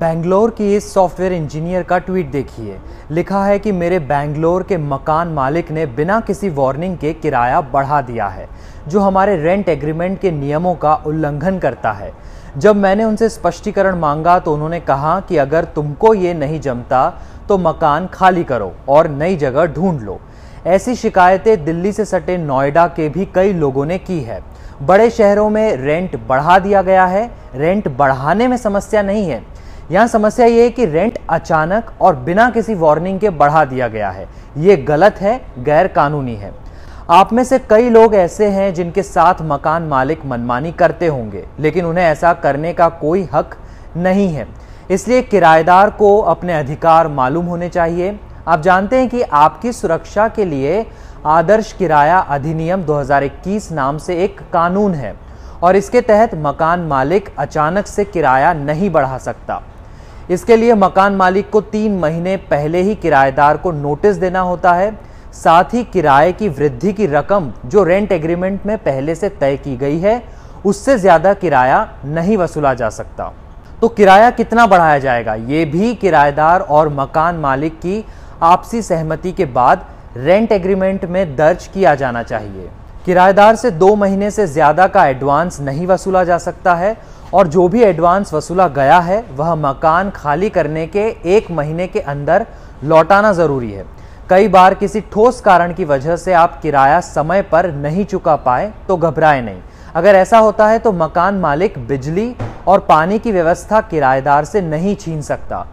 बेंगलोर की इस software engineer का ट्वीट देखिए लिखा है कि मेरे बेंगलोर के मकान मालिक ने बिना किसी वार्निंग के किराया बढ़ा दिया है जो हमारे रेंट एग्रीमेंट के नियमों का उल्लंघन करता है जब मैंने उनसे स्पष्टीकरण मांगा तो उन्होंने कहा कि अगर तुमको ये नहीं जमता तो मकान खाली करो और नई जगह ढूंढ लो ऐसी शिकायतें दिल्ली से सटे नोएडा के भी कई लोगों ने की है बड़े शहरों में रेंट बढ़ा दिया गया है रेंट बढ़ाने में समस्या नहीं है यहाँ समस्या ये है कि रेंट अचानक और बिना किसी वार्निंग के बढ़ा दिया गया है ये गलत है गैर कानूनी है आप में से कई लोग ऐसे हैं जिनके साथ मकान मालिक मनमानी करते होंगे लेकिन उन्हें ऐसा करने का कोई हक नहीं है इसलिए किराएदार को अपने अधिकार मालूम होने चाहिए आप जानते हैं कि आपकी सुरक्षा के लिए आदर्श किराया अधिनियम 2021 नाम से एक कानून है और इसके तहत मकान मालिक अचानक से किराया नहीं बढ़ा सकता इसके लिए मकान मालिक को तीन महीने पहले ही किराएदार को नोटिस देना होता है साथ ही किराए की वृद्धि की रकम जो रेंट एग्रीमेंट में पहले से तय की गई है उससे ज़्यादा किराया नहीं वसूला जा सकता तो किराया कितना बढ़ाया जाएगा ये भी किराएदार और मकान मालिक की आपसी सहमति के बाद रेंट एग्रीमेंट में दर्ज किया जाना चाहिए किराएदार से दो महीने से ज़्यादा का एडवांस नहीं वसूला जा सकता है और जो भी एडवांस वसूला गया है वह मकान खाली करने के एक महीने के अंदर लौटाना ज़रूरी है कई बार किसी ठोस कारण की वजह से आप किराया समय पर नहीं चुका पाए तो घबराए नहीं अगर ऐसा होता है तो मकान मालिक बिजली और पानी की व्यवस्था किराएदार से नहीं छीन सकता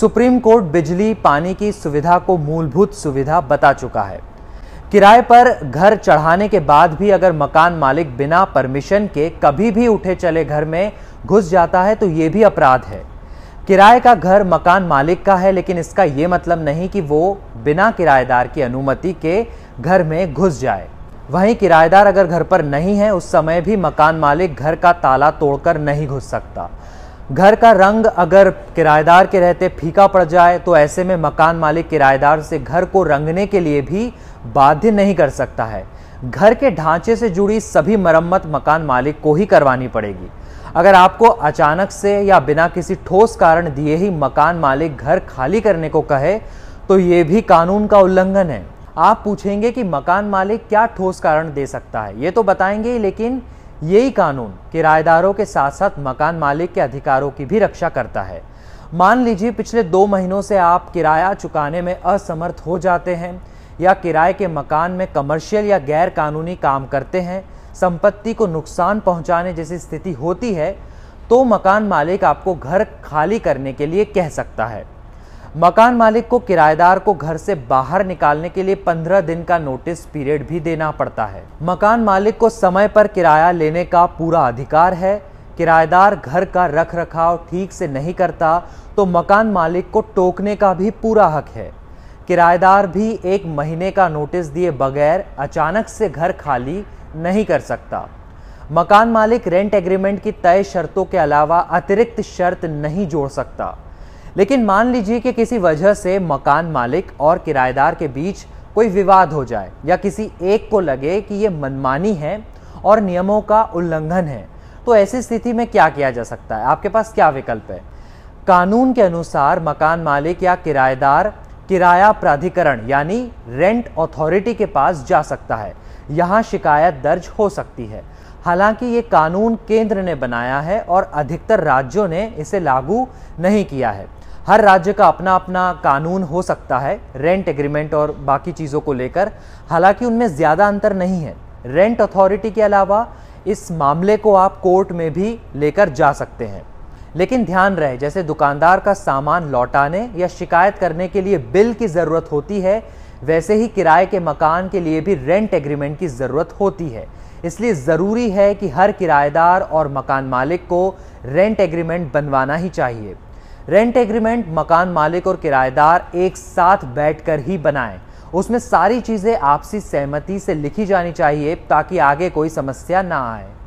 सुप्रीम कोर्ट बिजली पानी की सुविधा को मूलभूत सुविधा बता चुका है किराए पर घर चढ़ाने के बाद भी अगर मकान मालिक बिना परमिशन के कभी भी उठे चले घर में घुस जाता है तो ये भी अपराध है किराए का घर मकान मालिक का है लेकिन इसका ये मतलब नहीं कि वो बिना किराएदार की अनुमति के घर में घुस जाए वहीं किराएदार अगर घर पर नहीं है उस समय भी मकान मालिक घर का ताला तोड़कर नहीं घुस सकता घर का रंग अगर किराएदार के रहते फीका पड़ जाए तो ऐसे में मकान मालिक किराएदार से घर को रंगने के लिए भी बाध्य नहीं कर सकता है घर के ढांचे से जुड़ी सभी मरम्मत मकान मालिक को ही करवानी पड़ेगी अगर आपको अचानक से या बिना किसी ठोस कारण दिए ही मकान मालिक घर खाली करने को कहे तो ये भी कानून का उल्लंघन है आप पूछेंगे कि मकान मालिक क्या ठोस कारण दे सकता है ये तो बताएंगे ही लेकिन यही कानून किराएदारों के साथ साथ मकान मालिक के अधिकारों की भी रक्षा करता है मान लीजिए पिछले दो महीनों से आप किराया चुकाने में असमर्थ हो जाते हैं या किराए के मकान में कमर्शियल या गैर कानूनी काम करते हैं संपत्ति को नुकसान पहुंचाने जैसी स्थिति होती है तो मकान मालिक आपको घर खाली करने के लिए कह सकता है मकान मालिक को किराएदार को घर से बाहर निकालने के लिए 15 दिन का नोटिस पीरियड भी देना पड़ता है मकान मालिक को समय पर किराया लेने का पूरा अधिकार है किराएदार घर का रख रखाव ठीक से नहीं करता तो मकान मालिक को टोकने का भी पूरा हक है किराएदार भी एक महीने का नोटिस दिए बगैर अचानक से घर खाली नहीं कर सकता मकान मालिक रेंट एग्रीमेंट की तय शर्तों के अलावा अतिरिक्त शर्त नहीं जोड़ सकता लेकिन मान लीजिए कि किसी वजह से मकान मालिक और किराएदार के बीच कोई विवाद हो जाए या किसी एक को लगे कि ये मनमानी है और नियमों का उल्लंघन है तो ऐसी स्थिति में क्या किया जा सकता है आपके पास क्या विकल्प है कानून के अनुसार मकान मालिक या किराएदार किराया प्राधिकरण यानी रेंट अथॉरिटी के पास जा सकता है यहाँ शिकायत दर्ज हो सकती है हालांकि ये कानून केंद्र ने बनाया है और अधिकतर राज्यों ने इसे लागू नहीं किया है हर राज्य का अपना अपना कानून हो सकता है रेंट एग्रीमेंट और बाकी चीज़ों को लेकर हालांकि उनमें ज़्यादा अंतर नहीं है रेंट अथॉरिटी के अलावा इस मामले को आप कोर्ट में भी लेकर जा सकते हैं लेकिन ध्यान रहे जैसे दुकानदार का सामान लौटाने या शिकायत करने के लिए बिल की ज़रूरत होती है वैसे ही किराए के मकान के लिए भी रेंट एग्रीमेंट की ज़रूरत होती है इसलिए ज़रूरी है कि हर किराएदार और मकान मालिक को रेंट एग्रीमेंट बनवाना ही चाहिए रेंट एग्रीमेंट मकान मालिक और किराएदार एक साथ बैठकर ही बनाएं उसमें सारी चीज़ें आपसी सहमति से लिखी जानी चाहिए ताकि आगे कोई समस्या ना आए